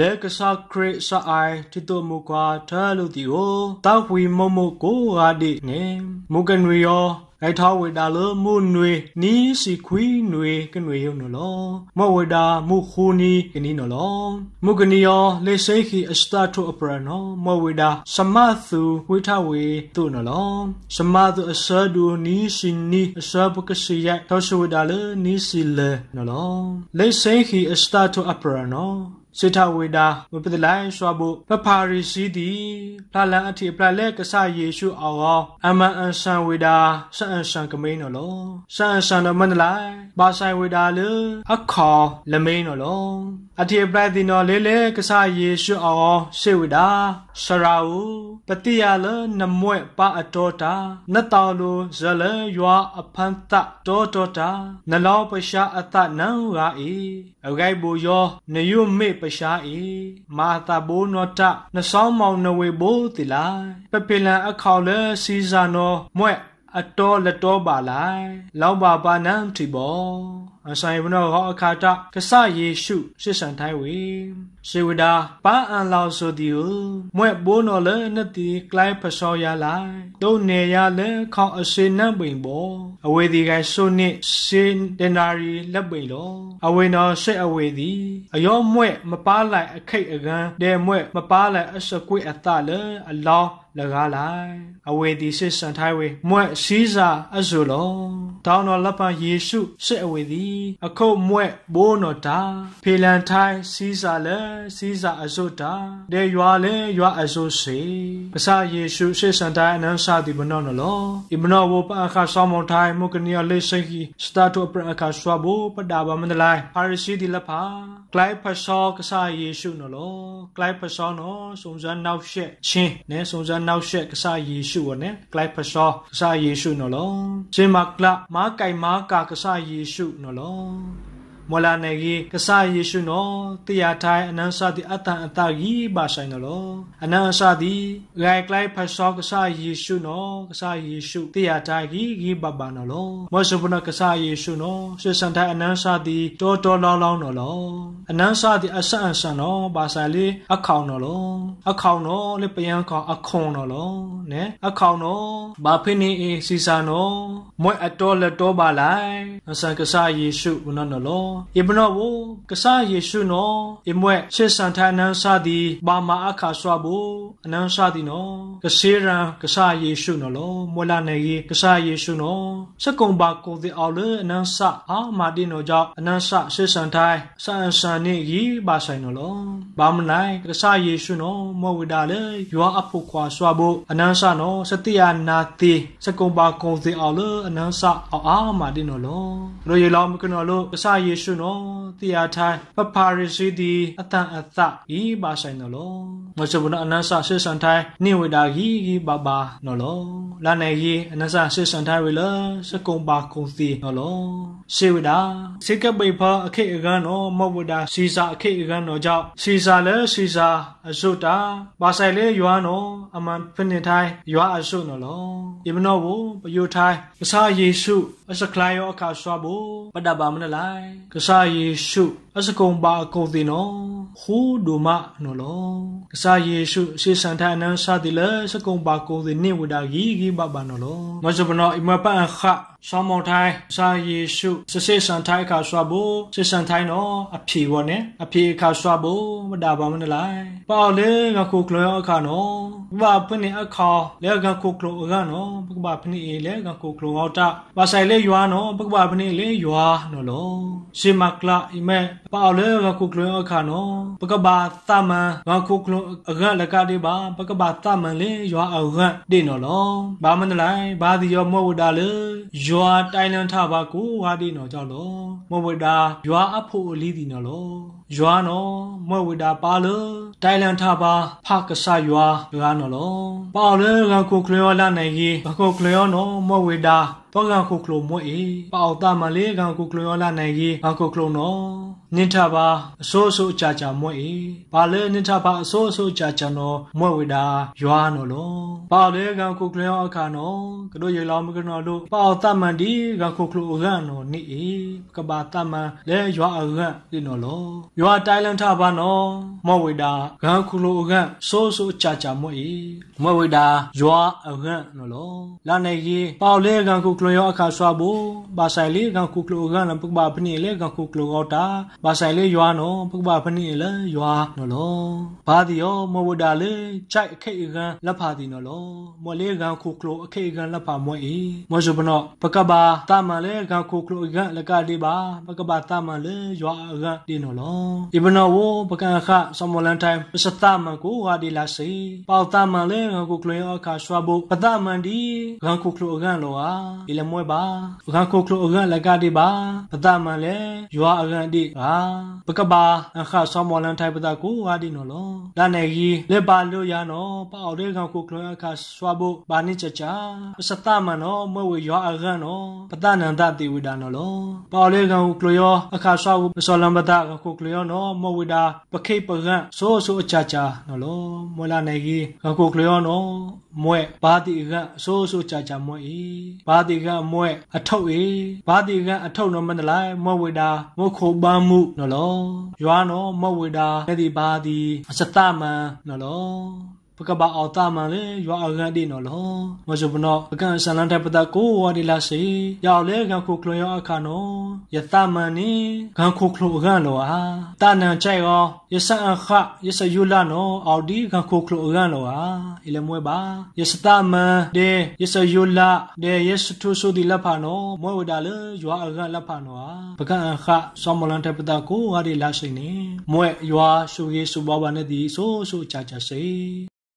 လဲကစားခရစ်စအိုင်တီတိုမူကွာထာလူတီကိုတောက်ဝီမုံမုကိုဟာဒီနေမုကန်ရီယောไอทอเวดาลมูนวยนีสิควีนวยกันวยยนลอมอเวดามูคูนีกันนีนลอมุกนียอเลเซคีอสตาโตอปรานอมอเวดาสมาสูวิทาเวตุนลอสมาสูอสดูนีสินีอสบุกสิยะทอสเวดาลนีสิเลนลอเลเซคีอสตาโตอปรานอစေထဝေဒာဝပဒလိုင်းရှောဘုဖဖာရီစီတီဖလာလန်အထိဖလာလက်ကဆယေရှုအောင်အောင်အမန်အန်ဆန်ဝေဒာဆန်အန်ဆန်ကမိန်နော်လောဆန်အန်ဆန်နမန္တလိုက်ဘာဆိုင်ဝေဒာလေအခေါ်လမိန်နော်လောအထိပရတိနော်လေလေကဆယေရှုအောင်ရှေဝေဒာဆရာဝပတိယလနမွဲ့ပါအတော်တာနတ်တော်လိုဇလရွာအဖန်တတော်တော်တာနလောပရှာအတနံရာဤအဂိုက်ဘူယောနယုမေပရှားဤမာတာဘိုးနောတာနှဆောင်မောင်နဝေဘိုးတိလာပပလန်အခေါလဲစီဇာနောမွဲ့အတော်လတော်ပါလိုက်လောင်ပါပါနံထီဘောအဆိုင်ဘနောဟောအခါတကဆယေရှုရှစ်ဆန်တိုင်းဝေစေဝဒာပန်းအန်လောင်ဆိုဒီဟုမွဲ့ဘိုးနော်လဲနတိကလိုက်ဖဆောရလိုက်တုံနေရလဲခေါင်အစေနံပိန်ဘောအဝေဒီကဆိုနစ်စင်တနာရီ လက်ပိန်လောအဝေနော်စိတ်အဝေဒီအယောမွဲ့မပါလိုက်အခိတ်အကန်းတဲမွဲ့မပါလိုက်အစကွေအတလဲအလောင်းလကားလိုက်အဝေဒီစစ်စံထိုင်ဝေမွဲ့စည်းစာအစုလုံးတောင်းတော်လက်ပံယေရှုစစ်အဝေဒီအခုတ်မွဲ့ဘိုးနော်တာ ဖေလန်ထိုင်စည်းစာလဲစည်းစာအစုတာဒေရွာလဲရွာအစုစေပစာယေရှုစစ်စံထိုင်အနန်းစာဒီမနော်နော်လောဣမနော်ဝပအခါဆောင်မထိုင်မုကနီယလေးစိခီစတာတုပရအခါဆွာဘိုပဒါဘမန္တလိုက်အာရစီဒီလက်ဖာကလိုက်ဖဆောကစာယေရှု နော်လောကလိုက်ဖဆောနော်စုံစမ်းနောက်ရှက်ချင်းနဲစုံစမ်းနောက်ရှက်ကစားယေရှုဝနဲ့ကလိုက်ဖရှောကစားယေရှုနော်လောဂျေမကလမားကైမားကာကစားယေရှုနော်လောမောလာနေကြီးကဆာယေရှုနောတရားထိုင်အနန်းစသည်အတန်အတကြီးပါဆိုင်တော် အနန်းစသည်ဂိုင်ကလိုက်ဖတ်စောကဆာယေရှုနောကဆာယေရှုတရားထိုင်ကြီးကြီးပါပါနော်မောရှုဘနကဆာယေရှုနောရှေဆန်ထိုင်အနန်းစသည်တော်တော်လောင်းလောင်းတော်အနန်းစသည်အဆန်အဆန်နော်ပါဆိုင်လေးအခေါင်တော်အခေါင်တော်လေပယံခေါင်အခွန်တော်နဲအခေါင်တော်ဘာဖိနေအေစီစာနော်မွဲ့အတော်လက်တော်ပါလိုက်ဆန်ကဆာယေရှုဘနနော်ယေမနောဘူကဆာယေရှုနောယေမွဲ့ရှေဆန်ထအနန်းစာဒီဘာမာအခါဆွာဘူအနန်းစာဒီနောကဆေရန်ကဆာယေရှုနောလောမွလာနေယေကဆာယေရှုနောစကုံပါကိုဒီအော်လေအနန်းစာအာမာဒီနောကြောင့်အနန်းစာရှေဆန်ထိုင်ဆန်ဆန်နေကြီးပါဆိုင်နောလောဘာမနိုင်ကဆာယေရှုနောမောဝိဒါလေယွာအဖို့ခွာဆွာဘူအနန်းစာနောစတိယနာတိစကုံပါကိုဒီအော်လေအနန်းစာအာမာဒီနောလောရိုယေလောမကနောလောကဆာယေရှုရှုနောတရားထိုင်ပပရစီဒီအတန်အသဤပါဆိုင်နော်လောမစဘနအနဆာဆေဆန်ထိုင်နိဝေတာဂီဂီဘာဘာနော်လောလာနေဂီအနဆာဆေဆန်ထိုင်ရလစကုံပါကုံစီနော်လောစေဝဒါစေကပိဖအခိအကန်းနော်မဝဒါစီစာအခိအကန်းနော်ကြောင့်စီစာလဲစီစာအစုတာပါဆိုင်လဲယွာနော်အမှန်ဖနစ်ထိုင်ယွာအစုနော်လောဣမနောဘပယုထိုင်ပစာယေရှုအစကလယောအခါဆွာဘူပဒဘာမနလိုင်ကဆာယေရှုအစကုံပါအကုံတင်နော်ဟူဒူမနော်လောကစားယေရှုရှေးစံထအနန်းစာတိလစကုံပါကုံတင်နေဝဒါဂီဂီဘဘနော်လောမစပနော်အမပန်ခဆောင်းမောင်တိုင်းစာယေရှုစစေစံထိုင်းခါဆွာဘိုစေစံထိုင်းနော်အဖြေဝနဲ့အဖြေခါဆွာဘိုမဒါပါမနလိုက်ပေါ့လေငါကိုကလောအခါနော်ဘာဖနေအခါလေငါကိုကလောအခါနော်ဘာဖနေလေငါကိုကလောဟောတာဘာဆိုင်လေယွာနော်ဘာဖနေလေယွာနော်လောရှေမကလာအိမဲပအော်လဲကခုကလွန်အခါနော်ပကဘာသမန်ကခုကလွန်အကလကတိပါ ပကဘာသမန်လေရွာအောက်ကတိနော်လောဘာမနလိုက်ဘာဒီရောမဝဒါလေရွာတိုင်လန်ထပါကိုဟာတိနော်ကြောက်လောမဝဒါရွာအဖို့အလီဒီနော်လောရွာနော်မဝဒါပါလေတိုင်လန်ထပါဖကဆာရွာရွာနော်လောပအော်လဲကခုကလွန်လာနိုင်ကြီးဘခုကလွန်နော်မဝဒါတော့ကန်ခုကလိုမွေအေပအောက်တာမလေးကန်ခုကလိုရလာနိုင်ကြီးအခုကလိုနော်နင်ထပါအစိုးစိုးကြာကြာမွေအေဘာလဲနင်ထပါအစိုးစိုးကြာကြာနော်မွေဝေတာရွာနော်လောပါလေကန်ခုကလိုရအခါနော်ကတို့ရေလောင်းမကနော်လို့ပအောက်တာမန်ဒီကန်ခုကလိုအကန်နော်နိအေကဘာတာမန်လဲရွာအကန်ဒီနော်လောရွာတိုင်လန်ထပါနော်မွေဝေတာကန်ခုလိုအကန်စိုးစိုးကြာကြာမွေအေမွေဝေတာ ရွာအကန်နော်လောလာနေကြီးပေါလေကန်ခုကလယောအခါဆွာဘဘာဆိုင်လေကကုကလောကနပကဘာဖနီလေကကုကလောကတာဘာဆိုင်လေယွာနောပကဘာဖနီလေယွာနော်လောဘာဒီယောမဝဒါလေချိုက်အခိအကန်လက်ဖာဒီနော်လောမော်လေကကုကလောအခိအကန်လက်ဖာမွေဤမောဇဘနောပကဘာတာမလေကကုကလောအကန်လကဒီဘာပကဘာတာမလေယွာအကန်ဒီနော်လောအီဘနောဝပကန်ခဆမောလန်တိုင်းပစတာမကိုဝါဒီလာစီပေါတာမလေကကုကလောအခါဆွာဘပတာမန်ဒီကကုကလောအကန်လောဟာလမွဲပါပကခိုခလိုအကန်လကတိပါပတမန်လေယွာအကန်တိဟာပကပါအခါဆောမောလန်ထိုင်ပတကိုဟာဒီနော်လောဒါနေကြီးလက်ပါလို့ရနော်ပအော်တဲ့ကောင်ကိုခလိုအခါဆွာဖို့ဘာနိချာချာစတမန်နော်မွဲဝေယွာအကန်နော်ပတနန္တတိဝိဒါနော်လောပအော်တဲ့ကောင်ကိုခလိုယောအခါဆွာဖို့မဆောလန်ပတကောင်ကိုခလိုယောနော်မွဲဝေဒါပခိပကန်ဆိုးဆိုးအချာချာနော်လောမွဲလာနေကြီးကောင်ကိုခလိုယောနော်မွဲဘာတိကအဆိုးဆိုးချာချာမွဲဤဘာတိတိကအမွဲ့အထုပ်အေဘာတိကအထုပ်နော်မန္တလိုက်မွဲ့ဝေတာမုတ်ခိုပန်းမှု နော်လောရွာနော်မွဲ့ဝေတာလက်ဒီဘာတိအစတမန်နော်လောပကဘာအောင်တာမန်လေရွာအကန်ဒီနော်လောမဇုပနောအကန်ဆန်လန်တဲ့ပတကိုဝါဒီလာစီရောက်လေကန်ခုကလွန်ရောအခါနော်ယသမန်နီကန်ခုကလွန်အကန်လောဟာတာနန်ချိုက်ရောယဆန်အခယဆယူလာနော်အော်ဒီကန်ခုကလွန်အကန်လောဟာအီလမွဲပါယစတမန်ဒေယဆယူလာဒေယစထုဆုဒီလဖာနော်မွဲဝဒါလေရွာအကန်လဖာနော်ဟာပကန်အခဆောမလန်တဲ့ပတကိုဝါဒီလာစီနေမွဲရွာရှုကြီးစုဘဝနဲ့ဒီဆိုဆိုချာချာစီ